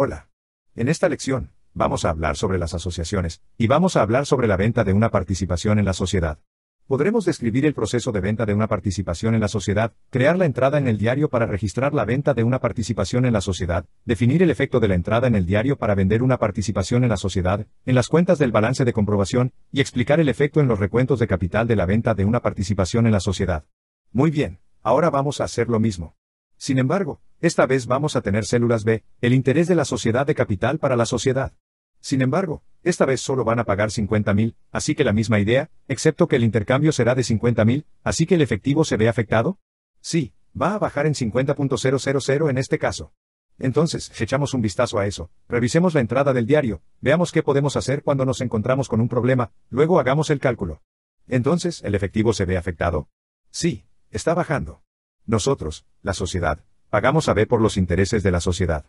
Hola. En esta lección, vamos a hablar sobre las asociaciones, y vamos a hablar sobre la venta de una participación en la sociedad. Podremos describir el proceso de venta de una participación en la sociedad, crear la entrada en el diario para registrar la venta de una participación en la sociedad, definir el efecto de la entrada en el diario para vender una participación en la sociedad, en las cuentas del balance de comprobación, y explicar el efecto en los recuentos de capital de la venta de una participación en la sociedad. Muy bien, ahora vamos a hacer lo mismo. Sin embargo, esta vez vamos a tener células B, el interés de la sociedad de capital para la sociedad. Sin embargo, esta vez solo van a pagar 50.000, así que la misma idea, excepto que el intercambio será de 50.000, así que el efectivo se ve afectado. Sí, va a bajar en 50.000 en este caso. Entonces, echamos un vistazo a eso, revisemos la entrada del diario, veamos qué podemos hacer cuando nos encontramos con un problema, luego hagamos el cálculo. Entonces, ¿el efectivo se ve afectado? Sí, está bajando. Nosotros, la sociedad, Pagamos a B por los intereses de la sociedad.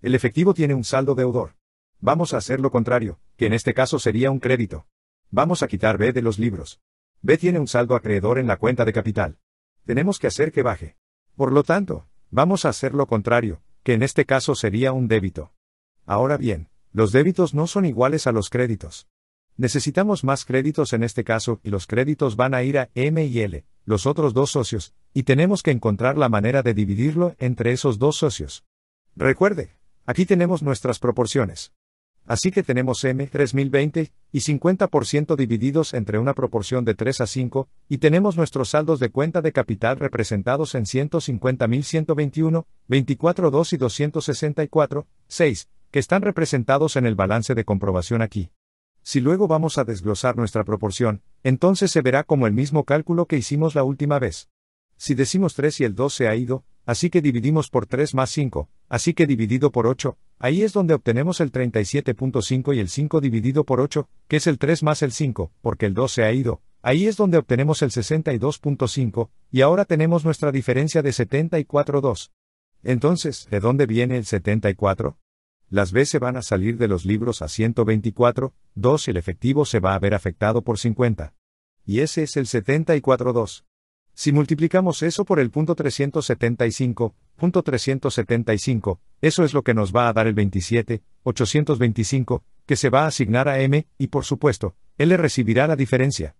El efectivo tiene un saldo deudor. Vamos a hacer lo contrario, que en este caso sería un crédito. Vamos a quitar B de los libros. B tiene un saldo acreedor en la cuenta de capital. Tenemos que hacer que baje. Por lo tanto, vamos a hacer lo contrario, que en este caso sería un débito. Ahora bien, los débitos no son iguales a los créditos. Necesitamos más créditos en este caso y los créditos van a ir a M y L, los otros dos socios, y tenemos que encontrar la manera de dividirlo entre esos dos socios. Recuerde, aquí tenemos nuestras proporciones. Así que tenemos M 3020 y 50% divididos entre una proporción de 3 a 5, y tenemos nuestros saldos de cuenta de capital representados en 150.121, 24.2 y 264, 6, que están representados en el balance de comprobación aquí. Si luego vamos a desglosar nuestra proporción, entonces se verá como el mismo cálculo que hicimos la última vez. Si decimos 3 y el 2 se ha ido, así que dividimos por 3 más 5, así que dividido por 8, ahí es donde obtenemos el 37.5 y el 5 dividido por 8, que es el 3 más el 5, porque el 2 se ha ido, ahí es donde obtenemos el 62.5, y ahora tenemos nuestra diferencia de 74.2. Entonces, ¿de dónde viene el 74? Las B se van a salir de los libros a 124, 2 y el efectivo se va a ver afectado por 50. Y ese es el 74.2. Si multiplicamos eso por el punto 375, punto 375, eso es lo que nos va a dar el 27, 825, que se va a asignar a M, y por supuesto, L recibirá la diferencia.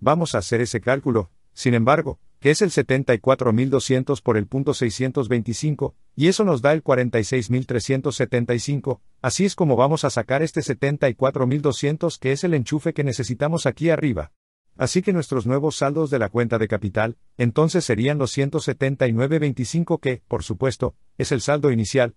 Vamos a hacer ese cálculo, sin embargo, que es el 74.200 por el punto 625, y eso nos da el 46.375, así es como vamos a sacar este 74.200 que es el enchufe que necesitamos aquí arriba. Así que nuestros nuevos saldos de la cuenta de capital, entonces serían los 179.25 que, por supuesto, es el saldo inicial,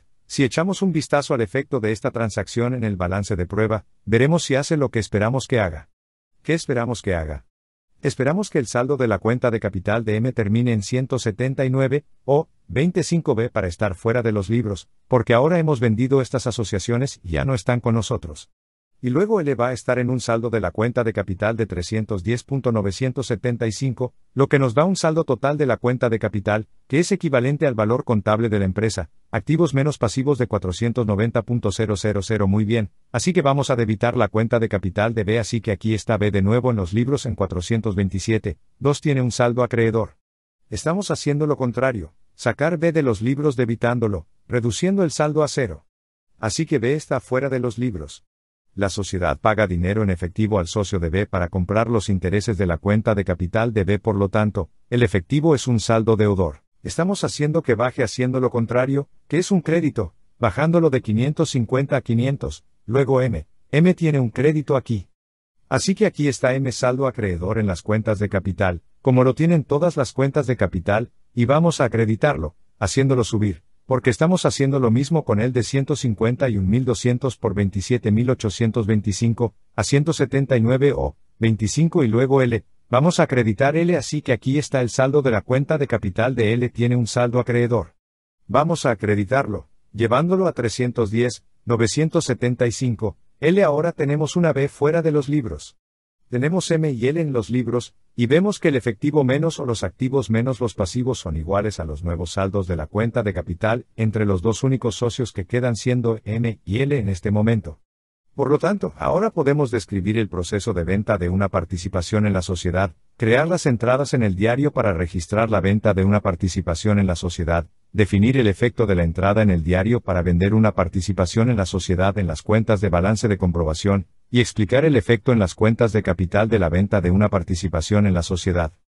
Si echamos un vistazo al efecto de esta transacción en el balance de prueba, veremos si hace lo que esperamos que haga. ¿Qué esperamos que haga? Esperamos que el saldo de la cuenta de capital de M termine en 179 o 25B para estar fuera de los libros, porque ahora hemos vendido estas asociaciones y ya no están con nosotros. Y luego L va a estar en un saldo de la cuenta de capital de 310.975, lo que nos da un saldo total de la cuenta de capital, que es equivalente al valor contable de la empresa, Activos menos pasivos de 490.000 muy bien, así que vamos a debitar la cuenta de capital de B así que aquí está B de nuevo en los libros en 427, 2 tiene un saldo acreedor. Estamos haciendo lo contrario, sacar B de los libros debitándolo, reduciendo el saldo a cero. Así que B está fuera de los libros. La sociedad paga dinero en efectivo al socio de B para comprar los intereses de la cuenta de capital de B por lo tanto, el efectivo es un saldo deudor. Estamos haciendo que baje haciendo lo contrario, que es un crédito, bajándolo de 550 a 500, luego M, M tiene un crédito aquí. Así que aquí está M saldo acreedor en las cuentas de capital, como lo tienen todas las cuentas de capital, y vamos a acreditarlo, haciéndolo subir, porque estamos haciendo lo mismo con el de 151.200 por 27.825, a 179 o 25 y luego L, Vamos a acreditar L así que aquí está el saldo de la cuenta de capital de L tiene un saldo acreedor. Vamos a acreditarlo, llevándolo a 310, 975, L ahora tenemos una B fuera de los libros. Tenemos M y L en los libros, y vemos que el efectivo menos o los activos menos los pasivos son iguales a los nuevos saldos de la cuenta de capital entre los dos únicos socios que quedan siendo M y L en este momento. Por lo tanto, ahora podemos describir el proceso de venta de una participación en la sociedad, crear las entradas en el diario para registrar la venta de una participación en la sociedad, definir el efecto de la entrada en el diario para vender una participación en la sociedad en las cuentas de balance de comprobación, y explicar el efecto en las cuentas de capital de la venta de una participación en la sociedad.